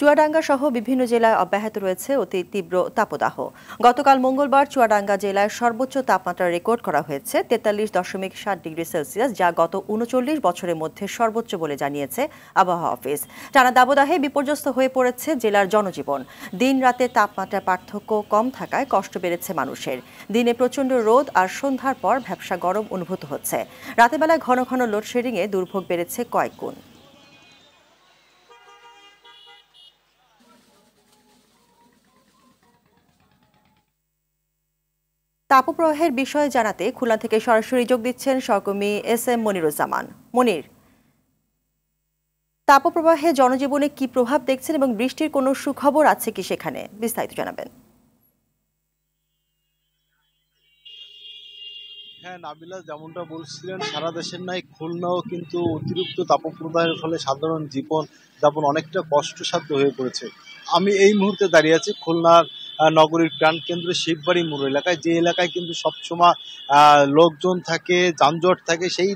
চুয়াডাঙ্গা সহ বিভিন্ন জেলায় অব্যাহত রয়েছে অতি তীব্র তাপদাহ গতকাল মঙ্গলবার চুয়াডাঙ্গা জেলায় সর্বোচ্চ তাপমাত্রা রেকর্ড করা হয়েছে তেতাল্লিশ দশমিক সাত ডিগ্রি সেলসিয়াস যা গত উনচল্লিশ বছরের মধ্যে সর্বোচ্চ বলে জানিয়েছে আবহাওয়া অফিস টানা দাবদাহে বিপর্যস্ত হয়ে পড়েছে জেলার জনজীবন দিন রাতে তাপমাত্রার পার্থক্য কম থাকায় কষ্ট বেড়েছে মানুষের দিনে প্রচণ্ড রোদ আর সন্ধ্যার পর ভ্যাবসা গরম অনুভূত হচ্ছে রাতেবেলায় ঘন ঘন লোডশেডিংয়ে দুর্ভোগ বেড়েছে কয়েক গুণ তাপপ্রবাহের বিষয়ে জানাতে খুলনা থেকে সরাসরি যোগ দিচ্ছেন সহকর্মী এস এম মনিরুজ্জামান মনির তাপপ্রবাহে জনজীবনে কি প্রভাব দেখছেন এবং বৃষ্টির কোনো সুখবর আছে কি সেখানে বিস্তারিত জানাবেন হ্যাঁ নাবিলা যেমনটা বলছিলেন সারা দেশের নাই খুলনাও কিন্তু অতিরিক্ত তাপপ্রবাহের ফলে সাধারণ জীবন যাপন অনেকটা কষ্টসাধ্য হয়ে পড়েছে আমি এই মুহূর্তে দাঁড়িয়ে আছি খুলনার নগরীর প্রাণ কেন্দ্র শিববাড়ি মোড় এলাকায় যে এলাকায় কিন্তু সবসময় লোকজন থাকে যানজট থাকে সেই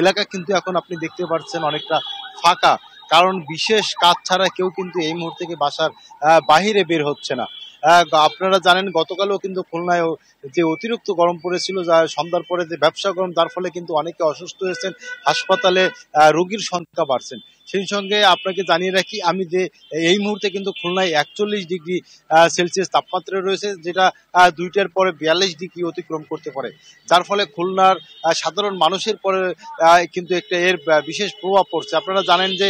এলাকা কিন্তু এখন আপনি দেখতে পাচ্ছেন অনেকটা ফাঁকা কারণ বিশেষ কাজ ছাড়া কেউ কিন্তু এই মুহূর্তে থেকে বাসার বাহিরে বের হচ্ছে না আপনারা জানেন গতকালও কিন্তু খুলনায় যে অতিরিক্ত গরম পড়েছিল যা সন্ধ্যার পরে যে ব্যবসা গরম তার ফলে কিন্তু অনেকে অসুস্থ হয়েছেন হাসপাতালে রোগীর সংখ্যা বাড়ছেন সেই সঙ্গে আপনাকে জানিয়ে রাখি আমি যে এই মুহূর্তে কিন্তু খুলনায় একচল্লিশ ডিগ্রি সেলসিয়াস তাপমাত্রা রয়েছে যেটা দুইটার পরে বিয়াল্লিশ ডিগ্রি অতিক্রম করতে পারে যার ফলে খুলনার সাধারণ মানুষের পরে কিন্তু একটা এর বিশেষ প্রভাব পড়ছে আপনারা জানেন যে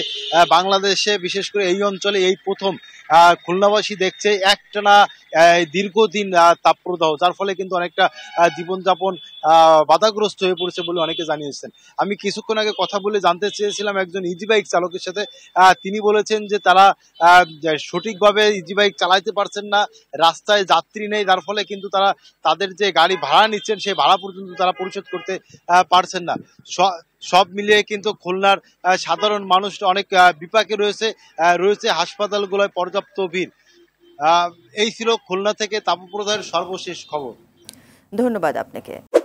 বাংলাদেশে বিশেষ করে এই অঞ্চলে এই প্রথম খুলনাবাসী দেখছে একটানা দীর্ঘদিন তাপপ্রদাহ যার ফলে কিন্তু অনেকটা জীবনযাপন বাধাগ্রস্ত হয়ে পড়েছে বলে অনেকে জানিয়েছেন আমি কিছুক্ষণ আগে কথা বলে জানতে চেয়েছিলাম একজন ইজি বাইক চালকের সাথে তিনি বলেছেন যে তারা সঠিকভাবে ইজি বাইক চালাইতে পারছেন না রাস্তায় যাত্রী নেই যার ফলে কিন্তু তারা তাদের যে গাড়ি ভাড়া নিচ্ছেন সেই ভাড়া পর্যন্ত তারা পরিশোধ করতে পারছেন না সব মিলিয়ে কিন্তু খুলনার সাধারণ মানুষ অনেক বিপাকে রয়েছে রয়েছে হাসপাতালগুলোয় পর্যাপ্ত ভিড় এই ছিল খুলনা থেকে তাপপ্রদায়ের সর্বশেষ খবর ধন্যবাদ আপনাকে